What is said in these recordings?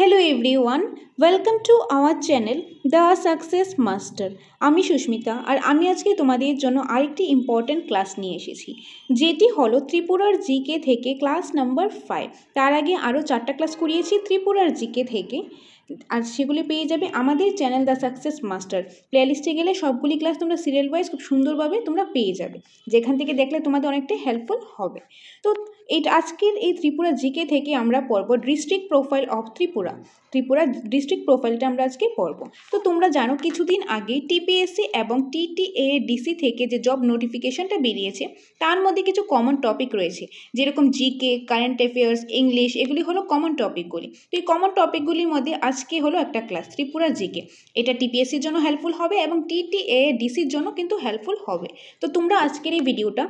Hello everyone welcome to our channel the success master আমি সুস্মিতা আর আমি আজকে তোমাদের জন্য আরেকটি ইম্পর্ট্যান্ট ক্লাস নিয়ে এসেছি যেটি হলো ত্রিপুরার জিকে থেকে ক্লাস নাম্বার ফাইভ তার আগে আরও চারটা ক্লাস করিয়েছি ত্রিপুরার জিকে থেকে আর সেগুলি পেয়ে যাবে আমাদের চ্যানেল দ্য সাকসেস মাস্টার প্লেলিস্টে গেলে সবগুলি ক্লাস তোমরা সিরিয়াল ওয়াইজ খুব সুন্দরভাবে তোমরা পেয়ে যাবে যেখান থেকে দেখলে তোমাদের অনেকটা হেল্পফুল হবে তো এই আজকের এই ত্রিপুরা জিকে থেকে আমরা পড়ব district profile of Tripura Tripura district প্রোফাইলটা আমরা আজকে পড়ব তো তোমরা জানো কিছুদিন আগে টিপিএসসি এবং টিটিএডিসি থেকে যে জব নোটিফিকেশনটা বেরিয়েছে তার মধ্যে কিছু কমন টপিক রয়েছে যেরকম জিকে কারেন্ট অ্যাফেয়ার্স ইংলিশ এগুলি হলো কমন টপিকগুলি তো এই কমন টপিকগুলির মধ্যে আজকে হলো একটা ক্লাস ত্রিপুরা জিকে এটা টিপিএসসির জন্য হেল্পফুল হবে এবং টিটিএডিসির জন্য কিন্তু হেল্পফুল হবে তো তোমরা আজকের এই ভিডিওটা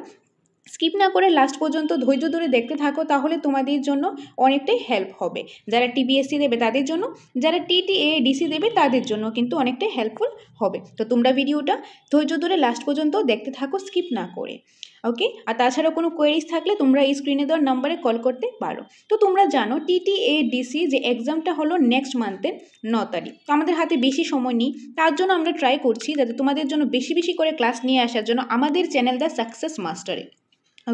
স্কিপ না করে লাস্ট পর্যন্ত ধৈর্য ধরে দেখতে থাকো তাহলে তোমাদের জন্য অনেকটাই হেল্প হবে যারা টিবিএসসি দেবে তাদের জন্য যারা টিটি এ ডিসি দেবে তাদের জন্য কিন্তু অনেকটাই হেল্পফুল হবে তো তোমরা ভিডিওটা ধৈর্য ধরে লাস্ট পর্যন্ত দেখতে থাকো স্কিপ না করে ওকে আর তাছাড়া কোনো কোয়েরিজ থাকলে তোমরা এই স্ক্রিনে দেওয়ার নাম্বারে কল করতে পারো তো তোমরা জানো টিটি এ ডিসি যে এক্সামটা হলো নেক্সট মান্থের ন তারিখ তো আমাদের হাতে বেশি সময় নেই তার জন্য আমরা ট্রাই করছি যাতে তোমাদের জন্য বেশি বেশি করে ক্লাস নিয়ে আসার জন্য আমাদের চ্যানেল দ্য সাকসেস মাস্টারে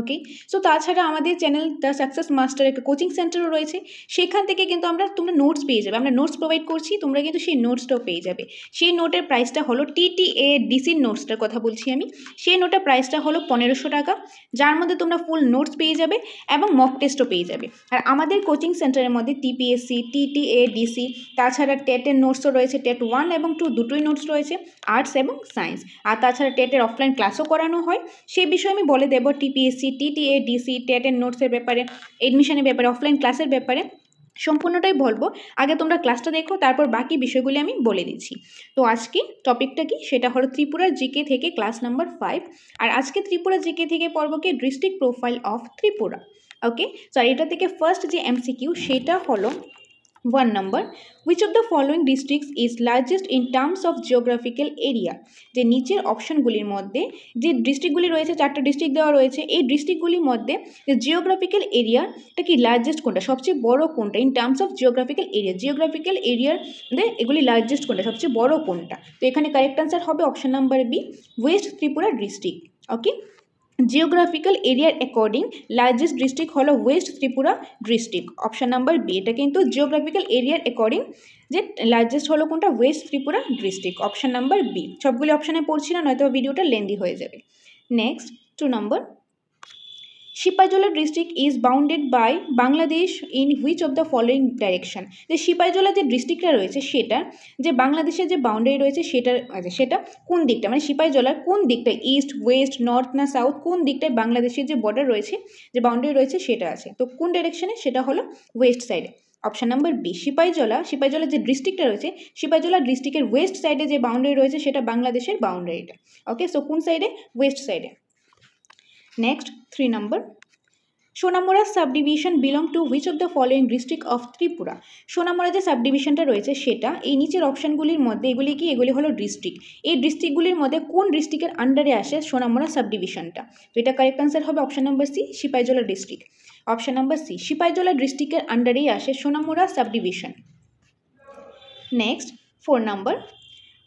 ওকে সো তাছাড়া আমাদের চ্যানেল দ্য সাকসেস মাস্টার একটা কোচিং সেন্টারও রয়েছে সেখান থেকে কিন্তু আমরা তোমরা নোটস পেয়ে যাবে আমরা নোটস প্রোভাইড করছি তোমরা কিন্তু সেই নোটসটাও পেয়ে যাবে সেই নোটের প্রাইসটা হলো টিটিএ ডিসির নোটসটার কথা বলছি আমি সেই নোটের প্রাইসটা হলো পনেরোশো টাকা যার মধ্যে তোমরা ফুল নোটস পেয়ে যাবে এবং মক টেস্টও পেয়ে যাবে আর আমাদের কোচিং সেন্টারের মধ্যে টিপিএসসি টিটিএ ডিসি তাছাড়া টেটের নোটসও রয়েছে টেট ওয়ান এবং টু দুটোই নোটস রয়েছে আর্টস এবং সায়েন্স আর তাছাড়া টেটের অফলাইন ক্লাসও করানো হয় সেই বিষয়ে আমি বলে দেবো টিপিএসসি ডিসি টিটিএ ডিসি টেটের নোটসের ব্যাপারে এডমিশনের ব্যাপারে অফলাইন ক্লাসের ব্যাপারে সম্পূর্ণটাই বলবো আগে তোমরা ক্লাসটা দেখো তারপর বাকি বিষয়গুলি আমি বলে দিচ্ছি তো আজকে টপিকটা কি সেটা হলো ত্রিপুরার জিকে থেকে ক্লাস নাম্বার ফাইভ আর আজকে ত্রিপুরা জিকে থেকে পর্বকে district profile of Tripura okay sorry এটা থেকে ফার্স্ট যে এমসিকিউ সেটা হলো one number, which of the following districts is largest in terms of geographical area যে নিচের অপশনগুলির মধ্যে যে ডিস্ট্রিক্টগুলি রয়েছে চারটা ডিস্ট্রিক্ট দেওয়া রয়েছে এই ডিস্ট্রিক্টগুলির মধ্যে যে জিওগ্রাফিক্যাল এরিয়াটা কি লার্জেস্ট কোনটা সবচেয়ে বড় কোনটা in terms of geographical area geographical এরিয়ার মধ্যে এগুলি লার্জেস্ট কোনটা সবচেয়ে বড় কোনটা তো এখানে কারেক্ট অ্যান্সার হবে option number B west Tripura district okay geographical এরিয়ার অ্যাকর্ডিং লার্জেস্ট ডিস্ট্রিক্ট হলো west Tripura district option number B এটা কিন্তু জিওগ্রাফিক্যাল এরিয়ার অ্যাকর্ডিং যে লার্জেস্ট হলো কোনটা west Tripura district option number B সবগুলি অপশানে পড়ছি না নয়তো ভিডিওটা লেন্দি হয়ে যাবে next two number Sepahijala district is bounded by Bangladesh in which of the following direction যে সিপাইজলা যে ডিস্ট্রিক্টটা রয়েছে সেটা যে বাংলাদেশের যে বাউন্ডারি রয়েছে সেটা আচ্ছা, সেটা কোন দিকটা মানে সিপাইজলার কোন দিকটা ইস্ট ওয়েস্ট নর্থ না সাউথ কোন দিকটায় বাংলাদেশের যে বর্ডার রয়েছে যে বাউন্ডারি রয়েছে সেটা আছে তো কোন ডাইরেকশনে সেটা হলো ওয়েস্ট সাইডে option number B Sepahijala Sepahijala যে ডিস্ট্রিক্টটা রয়েছে সিপাইজলা ডিস্ট্রিক্টের ওয়েস্ট সাইডে যে বাউন্ডারি রয়েছে সেটা বাংলাদেশের বাউন্ডারিটা ওকে সো কোন সাইডে ওয়েস্ট সাইডে Next, 3 number. Sonamura subdivision belong to which of the following district of Tripura Sonamura যে সাবডিভিশনটা রয়েছে সেটা এই নিচের অপশানগুলির মধ্যে এগুলি কি এগুলি হলো ডিস্ট্রিক্ট এই ডিস্ট্রিক্টগুলির মধ্যে কোন ডিস্ট্রিক্টের আন্ডারে আসে সোনামুড়া সাবডিভিশনটা তো এটা কারেক্ট আনসার হবে option number C Sepahijala district option number C Sepahijala ডিস্ট্রিক্টের আন্ডারেই আসে Sonamura subdivision next four number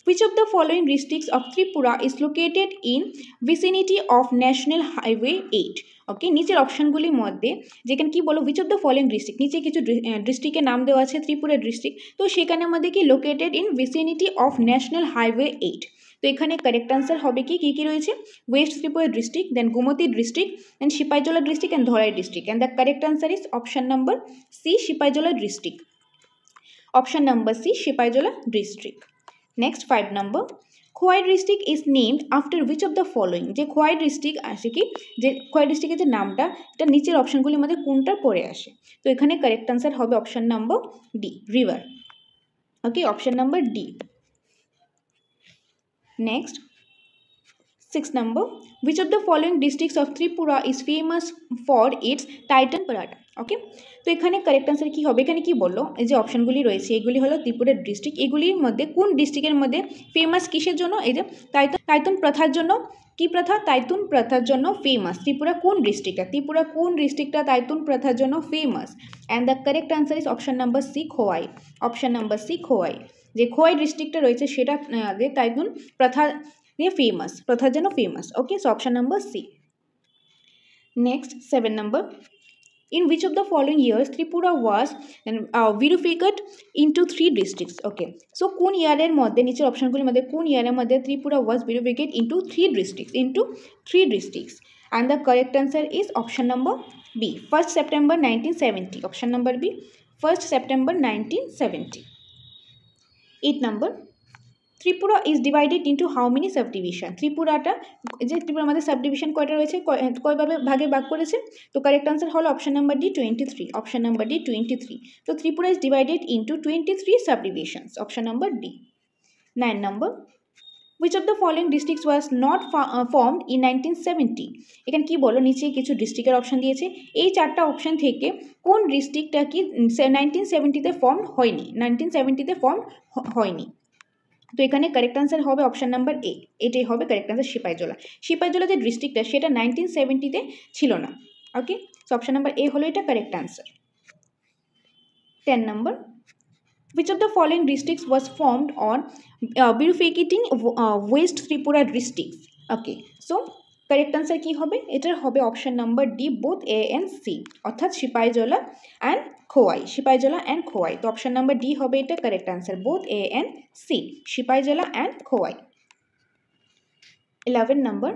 Which of the following districts of Tripura is located in vicinity of National Highway 8? Okay নিচের অপশানগুলির মধ্যে যেখানে কি বলো which of the following district নিচে কিছু ডিস্ট্রিক্টের নাম দেওয়া আছে ত্রিপুরা ডিস্ট্রিক্ট তো সেখানের মধ্যে কি located in vicinity of national highway eight তো এখানে কারেক্ট আনসার হবে কি কী কী রয়েছে west Tripura district then Gomati district and Sepahijala district and Dhalai district and the correct answer is option number C Sepahijala district option number C Sepahijala district next five number Khowai district is named after which of the following যে Khowai district আসে কি যে খোয়াই ডিস্ট্রিক্টের যে নামটা এটা নিচের অপশানগুলির মধ্যে কোনটা পড়ে আসে তো এখানে কারেক্ট আনসার হবে option number D river okay option number D next six number which of the following districts of Tripura is famous for its টাইটন পরাটা ওকে তো এখানে কারেক্ট আনসার কী হবে এখানে কি বললো এই যে অপশানগুলি রয়েছে এগুলি হলো ত্রিপুরা ডিস্ট্রিক্ট এগুলির মধ্যে কোন ডিস্ট্রিক্টের মধ্যে ফেমাস কিসের জন্য এই যে তাইতুন তাইতুন প্রথার জন্য কি প্রথা তাইতুন প্রথার জন্য ফেমাস ত্রিপুরা কোন ডিস্ট্রিক্টটা ত্রিপুরা কোন ডিস্ট্রিক্টটা তাইতুন প্রথার জন্য famous and the correct answer is option number C Khowai option number C Khowai যে খোয়াই ডিস্ট্রিক্টটা রয়েছে সেটা যে তাইতুন প্রথা নিয়ে ফেমাস প্রথার জন্য famous okay so option number C next seven number In which of the following years Tripura was verified uh, into three districts? Okay. So, kun yaren madhe, niche option kuli madhe, kun yaren madhe Tripura was verified into three districts. Into three districts. And the correct answer is option number B. 1st September 1970. Option number B. 1st September 1970. 8 number Tripura is divided into how many subdivision ত্রিপুরাটা যে ত্রিপুরা আমাদের subdivision কয়টা রয়েছে কয়ভাবে ভাগে ভাগ করেছে তো correct answer হলো option number D twenty three option number D twenty three তো Tripura is divided into twenty three subdivisions option number D nine number of the the following was not form in nineteen seventy এখানে কী বলো নিচে কিছু ডিস্ট্রিক্টের option দিয়েছে এই চারটা অপশান থেকে কোন ডিস্ট্রিক্টটা কি নাইনটিন সেভেন্টিতে ফর্ম হয়নি নাইনটিন সেভেন্টিতে ফর্ম হয়নি তো এখানে কারেক্ট আনসার হবে অপশান নাম্বার এ এটাই হবে কারেক্ট আনসার সিপাইজোলা সিপাইজোলা যে ডিস্ট্রিক্টটা সেটা নাইনটিন সেভেন্টিতে ছিল না okay so option number A হলো এটা correct answer ten number which of the following district was formed on uh, west Tripura district okay so correct answer কী হবে এটার হবে option number D both A and C অর্থাৎ Sepahijala and Khowai Sepahijala and Khowai তো option number D হবে এটা correct answer both A and C Sepahijala and Khowai eleven number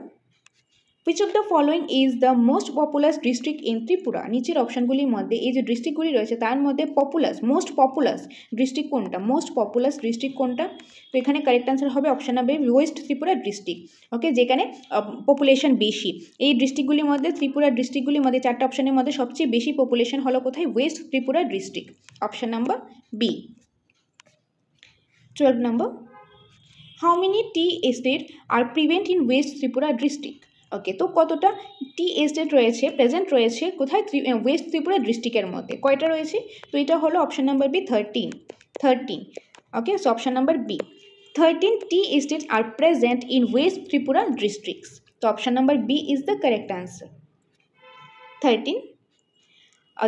which of the following is the most popular district in Tripura নিচের অপশানগুলির মধ্যে এই যে ডিস্ট্রিক্টগুলি রয়েছে তার মধ্যে পপুলার মোস্ট পপুলার ডিস্ট্রিক্ট কোনটা মোস্ট পপুলার ডিস্ট্রিক্ট কোনটা তো এখানে কারেক্ট অ্যান্সার হবে অপশান হবে ওয়েস্ট ত্রিপুরা ডিস্ট্রিক্ট ওকে যেখানে পপুলেশন বেশি এই ডিস্ট্রিক্টগুলির মধ্যে ত্রিপুরা ডিস্ট্রিক্টগুলির মধ্যে চারটা অপশানের মধ্যে সবচেয়ে বেশি পপুলেশন হলো কোথায় west Tripura district option number B twelve number how many tea estate are prevent in west Tripura district okay তো কতটা টি এস্টেট রয়েছে প্রেজেন্ট রয়েছে কোথায় ওয়েস্ট ত্রিপুরা ডিস্ট্রিক্টের মধ্যে কয়টা রয়েছে তো এটা হলো option number B thirteen thirteen okay so option number B thirteen tea estate are present in west Tripura districts তো option number B is the correct answer thirteen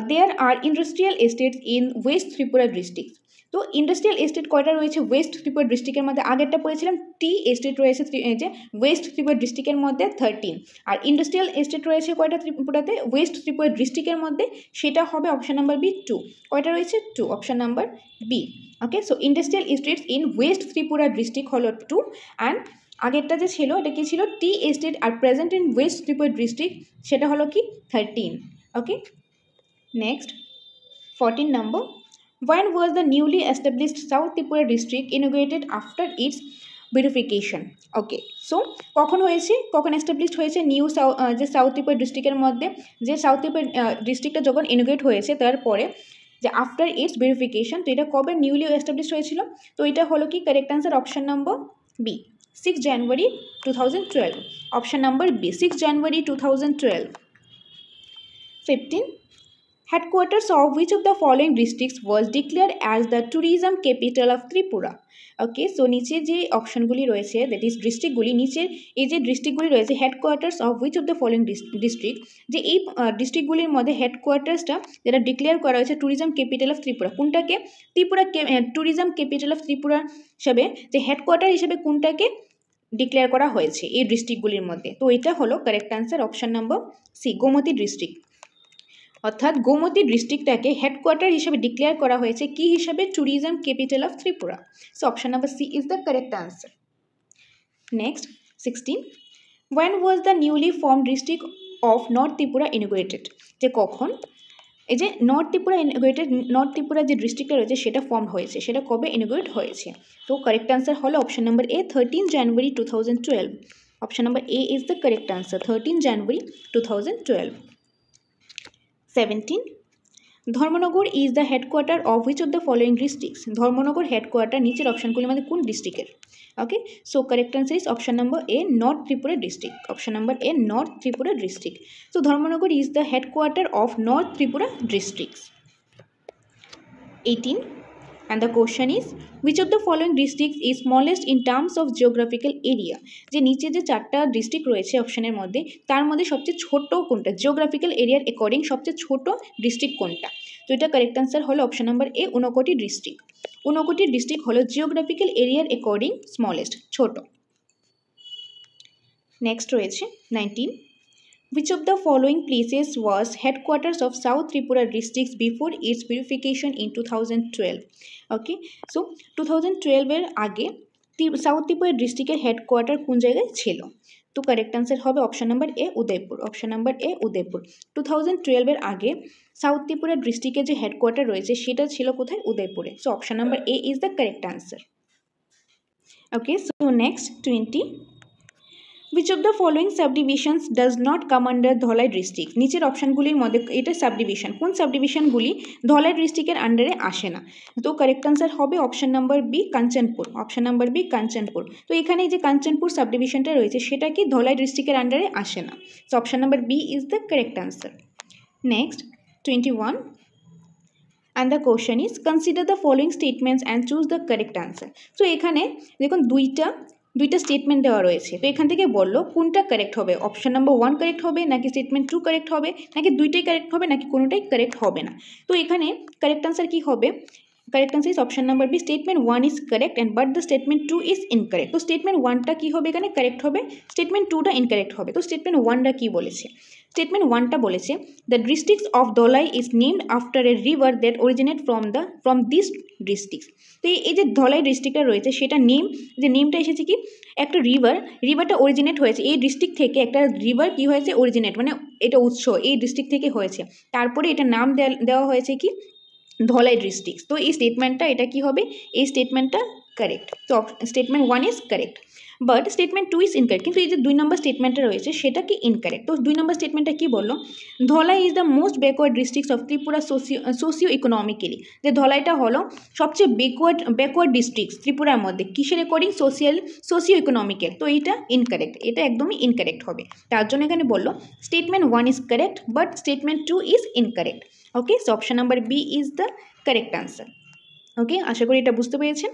there are industrial estate in west Tripura districts তো industrial estate কয়টা রয়েছে west Tripura ডিস্ট্রিক্টের মধ্যে আগেরটা পড়েছিলাম tea estate রয়েছে যে ওয়েস্ট ত্রিপুরা ডিস্ট্রিক্টের মধ্যে থার্টিন আর ইন্ডাস্ট্রিয়াল এস্টেট রয়েছে কয়টা ত্রিপুরাতে ওয়েস্ট ত্রিপুরা ডিস্ট্রিক্টের মধ্যে সেটা হবে অপশান নাম্বার বি টু কয়টা রয়েছে two option number B okay so industrial estate in west Tripura district হলো টু অ্যান্ড আগেরটা যে ছিল এটা কী ছিল tea estate are present in west Tripura district সেটা হলো কি thirteen okay next fourteen number When was the newly established South Tripura district inaugurated after its verification okay so কখন হয়েছে কখন এস্টাবলিশড হয়েছে নিউ যে সাউথ ত্রিপুরা ডিস্ট্রিক্টের মধ্যে যে সাউথ ত্রিপুরা ডিস্ট্রিক্টটা যখন ইনোগ্রেট হয়েছে তারপরে যে আফটার ইটস ভেরিফিকেশন তো এটা কবে নিউলি এস্টাবলিশ হয়েছিল তো এটা হলো কি correct answer option number B six January two thousand twelve option number B six January two thousand twelve fifteen Headquarters of which of the following districts was declared as the tourism capital of Tripura? Okay so নিচে যে অপশনগুলি রয়েছে that is ডিস্ট্রিক্টগুলি নিচের এই যে ডিস্ট্রিক্টগুলি রয়েছে headquarters of which of the following district যে এই ডিস্ট্রিক্টগুলির মধ্যে হেডকোয়ার্টার্সটা যেটা ডিক্লেয়ার করা হয়েছে ট্যুরিজম ক্যাপিটাল অফ ত্রিপুরা কোনটাকে Tripura tourism capital of Tripura হিসাবে যে হেডকোয়ার্টার হিসেবে কোনটাকে ডিক্লেয়ার করা হয়েছে এই ডিস্ট্রিক্টগুলির মধ্যে তো এটা হলো correct answer option number C Gomati district অর্থাৎ গোমতী ডিস্ট্রিক্টটাকে হেডকোয়ার্টার হিসেবে ডিক্লেয়ার করা হয়েছে কি হিসাবে tourism capital of Tripura so option number C is the correct answer next sixteen when was the newly form district of north Tripura inaugurated যে কখন এই যে north Tripura inaugurated north Tripura যে ডিস্ট্রিক্টটা রয়েছে সেটা ফর্ম হয়েছে সেটা কবে ইনগুয়েট হয়েছে তো কারেক্ট আনসার হলো option number A thirteen January two thousand twelve option number A is the correct answer thirteen January two thousand twelve seventeen Dharmanagar is the headquarter of which of the following districts Dharmanagar headquarter নিচের অপশানগুলির মধ্যে কোন ডিস্ট্রিক্টের okay so correct answer is option number A north Tripura district option number A north Tripura district so Dharmanagar is the headquarter of north Tripura districts eighteen And the question is, which of the following districts is smallest in terms of geographical area? যে নিচে যে চারটা district রয়েছে অপশানের মধ্যে তার মধ্যে সবচেয়ে ছোট কোনটা জিওগ্রাফিক্যাল এরিয়ার অ্যাকর্ডিং সবচেয়ে ছোট ডিস্ট্রিক্ট কোনটা তো এটা কারেক্ট অ্যান্সার হলো option number A Unakoti district Unakoti district হলো জিওগ্রাফিক্যাল এরিয়ার অ্যাকর্ডিং স্মলেস্ট ছোট নেক্সট রয়েছে nineteen Which of the following places was headquarters of South Tripura districts before its purification in 2012? Okay, so 2012 এর আগে সাউথ ত্রিপুরা ডিস্ট্রিক্টের হেডকোয়ার্টার কোন জায়গায় ছিল তো কারেক্ট আনসার হবে option number A Udaipur option number A Udaipur two thousand টুয়েলভের আগে সাউথ ত্রিপুরা ডিস্ট্রিক্টের যে হেডকোয়ার্টার রয়েছে সেটা ছিল কোথায় উদয়পুরে so option number A is the correct answer okay so next twenty which of the following subdivisions does not come under Dhalai district নিচের অপশানগুলির মধ্যে এটা সাবডিভিশন কোন সাবডিভিশনগুলি ধলাই ডিস্ট্রিক্টের আন্ডারে আসে না তো কারেক্ট আনসার হবে option number B Kanchanpur option number B Kanchanpur তো এখানে যে কাঞ্চনপুর সাবডিভিশনটা রয়েছে সেটা কি ধলাই ডিস্ট্রিক্টের আন্ডারে আসে না তো option number B is the correct answer next twenty one and the question is consider the following statements and choose the correct answer so এখানে দেখুন দুইটা দুইটা স্টেটমেন্ট দেওয়া রয়েছে তো এখান থেকে বললো কোনটা কারেক্ট হবে অপশন নাম্বার ওয়ান কারেক্ট হবে নাকি স্টেটমেন্ট টু কারেক্ট হবে নাকি দুইটাই কারেক্ট হবে নাকি কোনোটাই কারেক্ট হবে না তো এখানে কারেক্ট আনসার কি হবে correct answer is option number B statement one is correct and but the statement two is incorrect তো স্টেটমেন্ট ওয়ানটা কী হবে এখানে কারেক্ট হবে স্টেটমেন্ট টুটা ইনকারেক্ট হবে তো স্টেটমেন্ট ওয়ানটা কী বলেছে স্টেটমেন্ট ওয়ানটা বলেছে the districts of Dhalai is named after a river that originate from the from this districts তো এই যে ধলাই ডিস্ট্রিক্টটা রয়েছে সেটা নেম যে নেমটা এসেছে কি একটা রিভার রিভারটা অরিজিনেট হয়েছে এই ডিস্ট্রিক্ট থেকে একটা রিভার কি হয়েছে অরিজিনেট মানে এটা উৎস এই ডিস্ট্রিক্ট থেকে হয়েছে তারপরে এটা নাম দেওয়া হয়েছে কি ধলাই ডিস্ট্রিক্টস তো এই স্টেটমেন্টটা এটা কি হবে এই স্টেটমেন্টটা কারেক্ট তো statement one is correct but statement two is incorrect কিন্তু এই যে দুই নম্বর স্টেটমেন্টটা রয়েছে সেটা কি ইনকারেক্ট তো দুই নম্বর স্টেটমেন্টটা কী বললো Dhalai is the most backward districts of Tripura socio socio economically যে ধলাইটা হলো সবচেয়ে ব্যাকওয়ার্ড ব্যাকওয়ার্ড ডিস্ট্রিক্টস ত্রিপুরার মধ্যে কিসের অ্যাকর্ডিং সোশিয়াল সোসিও ইকোনমিক্যাল তো এইটা ইনকারেক্ট এটা একদমই ইনকারেক্ট হবে তার জন্য এখানে বললো statement one is correct but statement two is incorrect okay so option number B is the correct answer okay আশা করি এটা বুঝতে পেরেছেন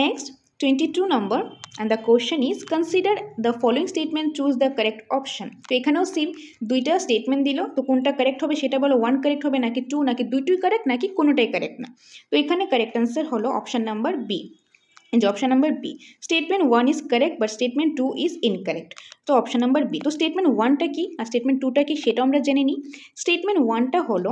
next twenty two number and the question is consider the following statement choose the correct option তো এখানেও same দুইটা statement দিল তো কোনটা কারেক্ট হবে সেটা বলো ওয়ান কারেক্ট হবে নাকি টু নাকি দুইটুই কারেক্ট নাকি কোনোটাই কারেক্ট না তো এখানে কারেক্ট আনসার হলো option number B is option number B. Statement 1 is correct but statement 2 is incorrect. তো অপশন নাম্বার বি তো স্টেটমেন্ট ওয়ানটা কি আর স্টেটমেন্ট টুটা কি সেটাও আমরা জেনে নিই স্টেটমেন্ট ওয়ানটা হলো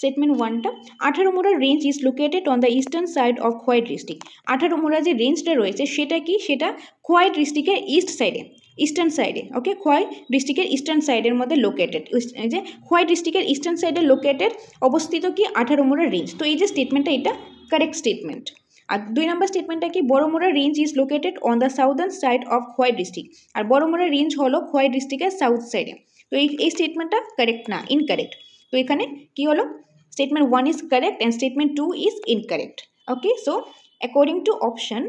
স্টেটমেন্ট ওয়ানটা Atharamura range is located on the eastern side of Khowai district Atharamura যে রেঞ্জটা রয়েছে সেটা কি সেটা খোয়াই ডিস্ট্রিক্টের ইস্ট সাইডে ইস্টার্ন সাইডে ওকে খোয়াই ডিস্ট্রিক্টের ইস্টার্ন সাইডের মধ্যে লোকেটেড যে খোয়াই ডিস্ট্রিক্টের ইস্টার্ন সাইডে লোকেটেড অবস্থিত কি আঠারো মোড়া রেঞ্জ তো এই যে স্টেটমেন্টটা এটা কারেক্ট স্টেটমেন্ট আর দুই নম্বর স্টেটমেন্টটা কি Baramura range is located on the southern side of Khowai district আর বড়মোড়া রেঞ্জ হলো খোয়াই ডিস্ট্রিক্টের সাউথ সাইডে তো এই এই স্টেটমেন্টটা কারেক্ট না ইনকারেক্ট তো এখানে কি হলো statement one is correct and statement two is incorrect okay so according to option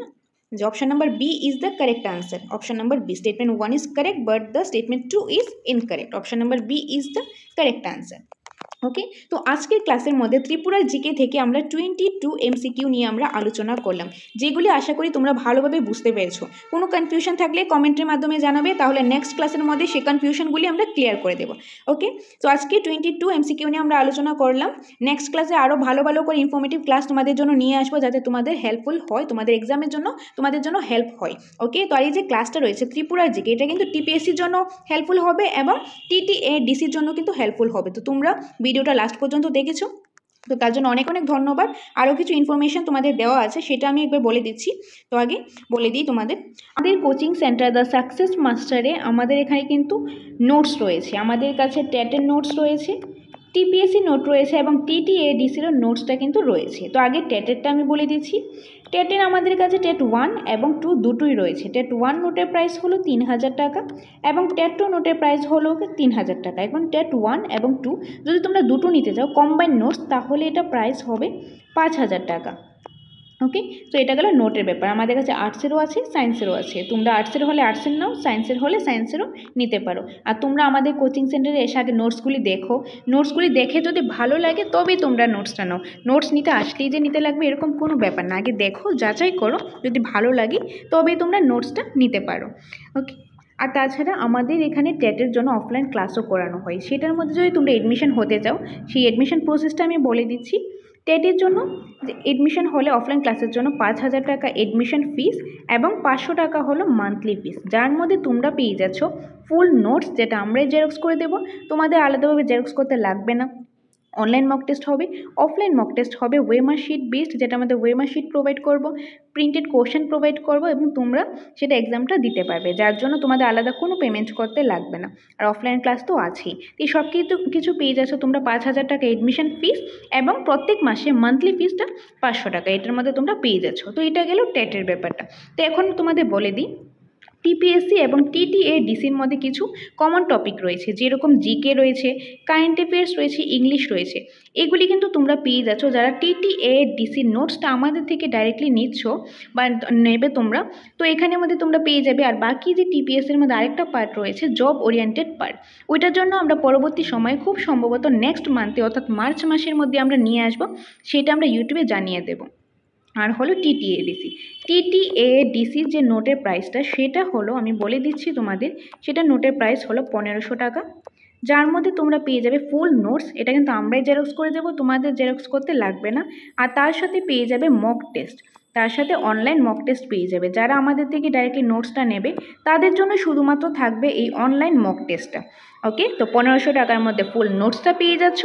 যে option number B is the correct answer option number B statement one is correct but the statement two is incorrect option number B is the correct answer okay তো আজকের ক্লাসের মধ্যে ত্রিপুরার GK থেকে আমরা twenty two MCQ নিয়ে আমরা আলোচনা করলাম যেগুলি আশা করি তোমরা ভালোভাবে বুঝতে পেরেছো কোনো কনফিউশন থাকলে কমেন্টের মাধ্যমে জানাবে তাহলে নেক্সট ক্লাসের মধ্যে সেই কনফিউশনগুলি আমরা ক্লিয়ার করে দেবো ওকে তো আজকে টোয়েন্টি টু এমসিকিউ নিয়ে আমরা আলোচনা করলাম নেক্সট ক্লাসে আরও ভালো ভালো করে ইনফর্মেটিভ ক্লাস তোমাদের জন্য নিয়ে আসবো যাতে তোমাদের হেল্পফুল হয় তোমাদের এক্সামের জন্য তোমাদের জন্য হেল্প হয় ওকে তো আর এই যে ক্লাসটা রয়েছে ত্রিপুরার জিকে এটা কিন্তু টিপিএসসির জন্য হেল্পফুল হবে এবং টিটিএ ডিসির জন্য কিন্তু হেল্পফুল হবে তো তোমরা ভিডিওটা লাস্ট পর্যন্ত দেখেছো তো তার জন্য অনেক অনেক ধন্যবাদ আরও কিছু ইনফরমেশান তোমাদের দেওয়া আছে সেটা আমি একবার বলে দিচ্ছি তো আগে বলে দিই তোমাদের আমাদের কোচিং সেন্টার দ্য সাকসেস মাস্টারে আমাদের এখানে কিন্তু নোটস রয়েছে আমাদের কাছে ট্যাটের নোটস রয়েছে টিপিএসসি নোট রয়েছে এবং টিটিএডিসিরও নোটসটা কিন্তু রয়েছে তো আগে ট্যাটেরটা আমি বলে দিচ্ছি টেটের আমাদের কাছে টেট ওয়ান এবং টু দুটোই রয়েছে টেট ওয়ান নোটের প্রাইস হলো তিন হাজার টাকা এবং টেট টু নোটের প্রাইস হলো তিন হাজার টাকা এখন টেট ওয়ান এবং টু যদি তোমরা দুটো নিতে চাও কম্বাইন নোটস তাহলে এটা প্রাইস হবে পাঁচ হাজার টাকা ওকে তো এটা গেলো নোটের ব্যাপার আমাদের কাছে আর্টসেরও আছে সায়েন্সেরও আছে তোমরা আর্টসের হলে আর্টসের নাও সায়েন্সের হলে সায়েন্সেরও নিতে পারো আর তোমরা আমাদের কোচিং সেন্টারে এসে আগে নোটসগুলি দেখো নোটসগুলি দেখে যদি ভালো লাগে তবে তোমরা নোটসটা নাও নোটস নিতে আসলেই যে নিতে লাগবে এরকম কোনো ব্যাপার না আগে দেখো যাচাই করো যদি ভালো লাগে তবে তোমরা নোটসটা নিতে পারো ওকে আর তাছাড়া আমাদের এখানে টেটের জন্য অফলাইন ক্লাসও করানো হয় সেটার মধ্যে যদি তোমরা এডমিশন হতে চাও সেই এডমিশন প্রসেসটা আমি বলে দিচ্ছি টেটের জন্য এডমিশন হলে অফলাইন ক্লাসের জন্য পাঁচ হাজার টাকা এডমিশন ফিস এবং পাঁচশো টাকা হলো মান্থলি ফিস যার মধ্যে তোমরা পেয়ে যাচ্ছ ফুল নোটস যেটা আমরাই জেরক্স করে দেবো তোমাদের আলাদাভাবে জেরক্স করতে লাগবে না অনলাইন মক টেস্ট হবে অফলাইন মক টেস্ট হবে ওয়েমার শিট বেসড যেটা আমাদের ওয়েমার শিট প্রোভাইড করব প্রিন্টেড কোশ্চেন প্রোভাইড করব এবং তোমরা সেটা এক্সামটা দিতে পারবে যার জন্য তোমাদের আলাদা কোনো পেমেন্ট করতে লাগবে না আর অফলাইন ক্লাস তো আছেই এই সব কিছু কিছু পেয়ে যাচ্ছ তোমরা পাঁচ হাজার টাকা এডমিশন ফিস এবং প্রত্যেক মাসে মান্থলি ফিসটা পাঁচশো টাকা এটার মধ্যে তোমরা পেয়ে যাচ্ছ তো এটা গেল টেটের ব্যাপারটা তো এখন তোমাদের বলে দিই টিপিএসসি এবং টিটিএ ডিসির মধ্যে কিছু কমন টপিক রয়েছে যেরকম জিকে রয়েছে কারেন্ট অ্যাফেয়ার্স রয়েছে ইংলিশ রয়েছে এগুলি কিন্তু তোমরা পেয়ে যাচ্ছ যারা টিটিএ ডিসির নোটসটা আমাদের থেকে ডাইরেক্টলি নিচ্ছ বা নেবে তোমরা তো এখানের মধ্যে তোমরা পেয়ে যাবে আর বাকি যে টিপিএসসির মধ্যে আরেকটা পার্ট রয়েছে জব ওরিয়েন্টেড পার্ট ওইটার জন্য আমরা পরবর্তী সময়ে খুব সম্ভবত নেক্সট মান্থে অর্থাৎ মার্চ মাসের মধ্যে আমরা নিয়ে আসব সেটা আমরা ইউটিউবে জানিয়ে দেবো আর হলো টিটিএডিসি টিটিএডিসির যে নোটের প্রাইসটা সেটা হলো আমি বলে দিচ্ছি তোমাদের সেটা নোটের প্রাইস হলো পনেরোশো টাকা যার মধ্যে তোমরা পেয়ে যাবে ফুল নোটস এটা কিন্তু আমরাই জেরক্স করে দেবো তোমাদের জেরক্স করতে লাগবে না আর তার সাথে পেয়ে যাবে মক টেস্ট তার সাথে অনলাইন মক টেস্ট পেয়ে যাবে যারা আমাদের থেকে ডাইরেক্টলি নোটসটা নেবে তাদের জন্য শুধুমাত্র থাকবে এই অনলাইন মক টেস্টটা ওকে তো পনেরোশো টাকার মধ্যে ফুল নোটসটা পেয়ে যাচ্ছ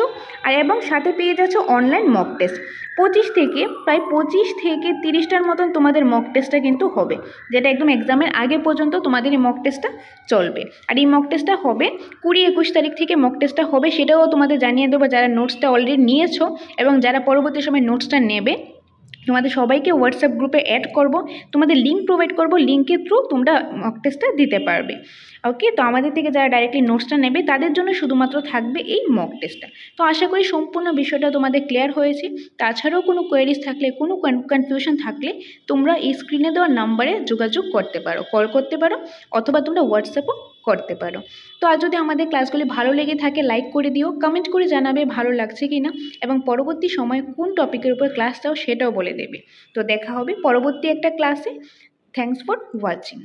আর এবং সাথে পেয়ে যাচ্ছ অনলাইন মক টেস্ট পঁচিশ থেকে প্রায় পঁচিশ থেকে তিরিশটার মতন তোমাদের মক টেস্টটা কিন্তু হবে যেটা একদম এক্সামের আগে পর্যন্ত তোমাদের এই মক টেস্টটা চলবে আর এই মক টেস্টটা হবে কুড়ি একুশ তারিখ থেকে মক টেস্টটা হবে সেটাও তোমাদের জানিয়ে দেবো যারা নোটসটা অলরেডি নিয়েছো এবং যারা পরবর্তী সময় নোটসটা নেবে তোমাদের সবাইকে হোয়াটসঅ্যাপ গ্রুপে অ্যাড করব তোমাদের লিঙ্ক প্রোভাইড করব লিঙ্কের থ্রু তোমরা মক টেস্টটা দিতে পারবে ওকে তো আমাদের থেকে যারা ডাইরেক্টলি নোটসটা নেবে তাদের জন্য শুধুমাত্র থাকবে এই মক টেস্টটা তো আশা করি সম্পূর্ণ বিষয়টা তোমাদের ক্লিয়ার হয়েছে তাছাড়াও কোনো কোয়েরিজ থাকলে কোনো কনফিউশন থাকলে তোমরা এই স্ক্রিনে দেওয়া নাম্বারে যোগাযোগ করতে পারো কল করতে পারো অথবা তোমরা হোয়াটসঅ্যাপও করতে পারো তো আর যদি আমাদের ক্লাসগুলি ভালো লেগে থাকে লাইক করে দিও কমেন্ট করে জানাবে ভালো লাগছে কি না এবং পরবর্তী সময়ে কোন টপিকের উপর ক্লাস চাও সেটাও বলে দেবে তো দেখা হবে পরবর্তী একটা ক্লাসে থ্যাংকস ফর ওয়াচিং